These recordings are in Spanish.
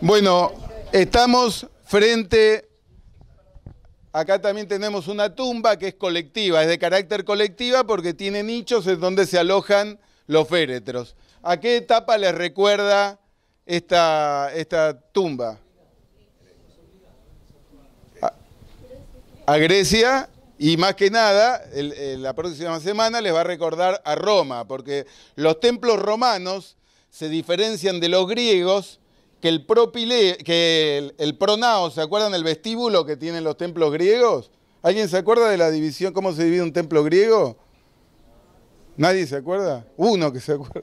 Bueno, estamos frente, acá también tenemos una tumba que es colectiva, es de carácter colectiva porque tiene nichos en donde se alojan los féretros. ¿A qué etapa les recuerda esta, tumba? A, Grecia y más que nada, la próxima semana les va a recordar a Roma, porque los templos romanos se diferencian de los griegos que el, propile, que el, ¿se acuerdan el vestíbulo que tienen los templos griegos? ¿Alguien se acuerda de la división, cómo se divide un templo griego? ¿Nadie se acuerda? Uno que se acuerda.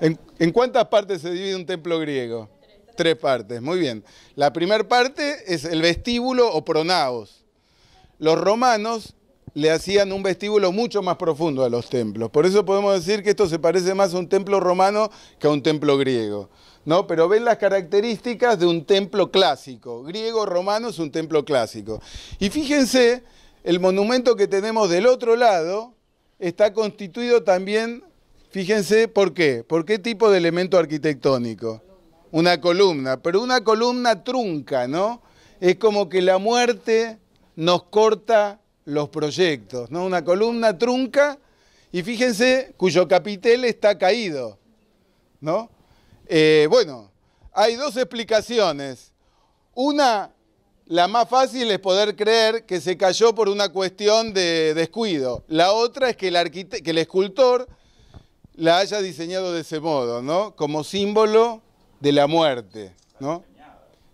¿En, cuántas partes se divide un templo griego? tres partes, muy bien. La primera parte es el vestíbulo o pronaos. Los romanos le hacían un vestíbulo mucho más profundo a los templos. Por eso podemos decir que esto se parece más a un templo romano que a un templo griego. Pero ven las características de un templo clásico. Griego, romano es un templo clásico. Y fíjense, el monumento que tenemos del otro lado está constituido también, fíjense, ¿por qué? ¿Por qué tipo de elemento arquitectónico? Una columna, pero una columna trunca, ¿no? Es como que la muerte nos corta los proyectos, ¿no? Una columna trunca y fíjense cuyo capitel está caído, ¿no? Eh, bueno, hay dos explicaciones. Una, la más fácil es poder creer que se cayó por una cuestión de descuido. La otra es que el, que el escultor la haya diseñado de ese modo, ¿no? Como símbolo de la muerte, ¿no?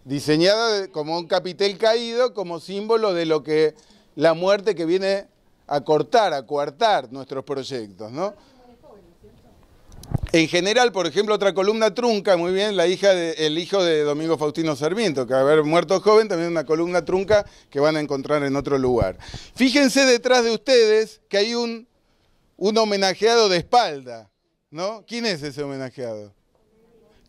Diseñada como un capitel caído, como símbolo de lo que la muerte que viene a cortar, a coartar nuestros proyectos, ¿no? En general, por ejemplo, otra columna trunca, muy bien, la hija el hijo de Domingo Faustino Sarmiento, que haber muerto joven, también una columna trunca que van a encontrar en otro lugar. Fíjense detrás de ustedes que hay un, un homenajeado de espalda, ¿no? ¿Quién es ese homenajeado?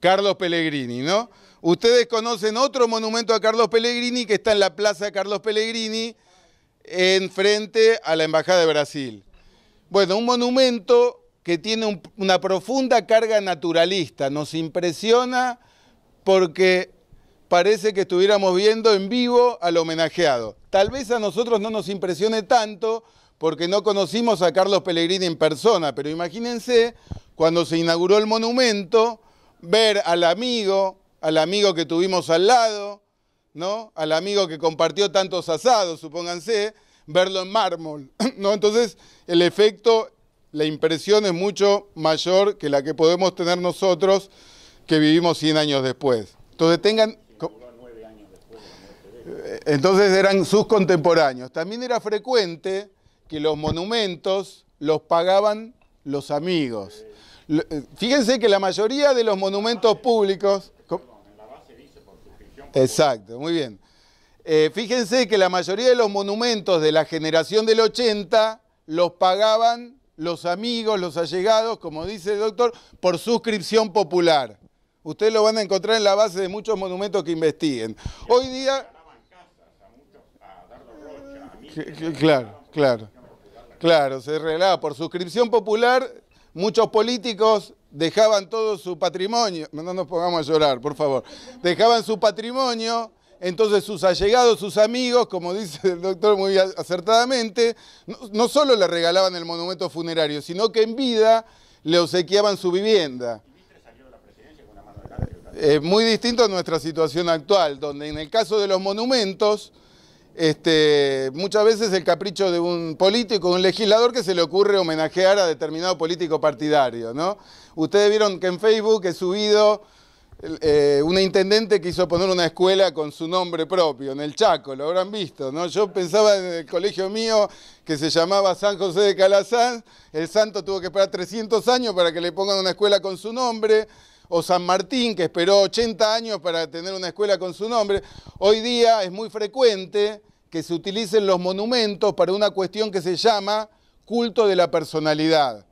Carlos Pellegrini, ¿no? Ustedes conocen otro monumento a Carlos Pellegrini que está en la Plaza Carlos Pellegrini, enfrente a la Embajada de Brasil. Bueno, un monumento que tiene una profunda carga naturalista. Nos impresiona porque parece que estuviéramos viendo en vivo al homenajeado. Tal vez a nosotros no nos impresione tanto porque no conocimos a Carlos Pellegrini en persona, pero imagínense cuando se inauguró el monumento, ver al amigo, al amigo que tuvimos al lado, ¿no? Al amigo que compartió tantos asados, supónganse, verlo en mármol, ¿no? Entonces, el efecto la impresión es mucho mayor que la que podemos tener nosotros que vivimos 100 años después. Entonces tengan... Entonces eran sus contemporáneos. También era frecuente que los monumentos los pagaban los amigos. Eh, fíjense que la mayoría de los monumentos públicos... Exacto, muy bien. Eh, fíjense que la mayoría de los monumentos de la generación del 80 los pagaban los amigos, los allegados, como dice el doctor, por suscripción popular. Ustedes lo van a encontrar en la base de muchos monumentos que investiguen. Hoy día... Claro, claro. Claro, se regalaba por suscripción popular. Muchos políticos dejaban todo su patrimonio, no nos pongamos a llorar, por favor, dejaban su patrimonio entonces sus allegados, sus amigos, como dice el doctor muy acertadamente, no, solo le regalaban el monumento funerario, sino que en vida le obsequiaban su vivienda. Es eh, muy distinto a nuestra situación actual, donde en el caso de los monumentos, este, muchas veces el capricho de un político, un legislador que se le ocurre homenajear a determinado político partidario, ¿no? Ustedes vieron que en Facebook he subido eh, una intendente quiso poner una escuela con su nombre propio, en el Chaco, lo habrán visto, ¿no? Yo pensaba en el colegio mío que se llamaba San José de Calazán, el santo tuvo que esperar 300 años para que le pongan una escuela con su nombre, o San Martín, que esperó 80 años para tener una escuela con su nombre. Hoy día es muy frecuente que se utilicen los monumentos para una cuestión que se llama culto de la personalidad.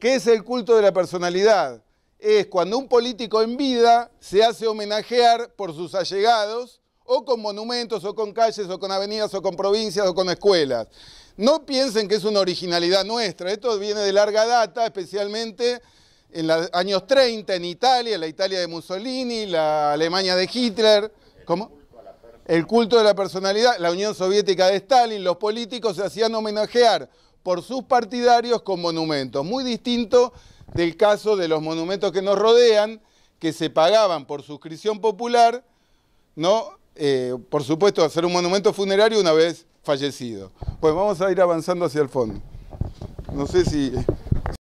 ¿Qué es el culto de la personalidad? es cuando un político en vida se hace homenajear por sus allegados, o con monumentos, o con calles, o con avenidas, o con provincias, o con escuelas. No piensen que es una originalidad nuestra, esto viene de larga data, especialmente en los años 30 en Italia, la Italia de Mussolini, la Alemania de Hitler. el culto de la personalidad, la Unión Soviética de Stalin, los políticos se hacían homenajear por sus partidarios con monumentos. Muy distinto del caso de los monumentos que nos rodean, que se pagaban por suscripción popular, ¿no? Eh, por supuesto, hacer un monumento funerario una vez fallecido. Pues vamos a ir avanzando hacia el fondo. No sé si...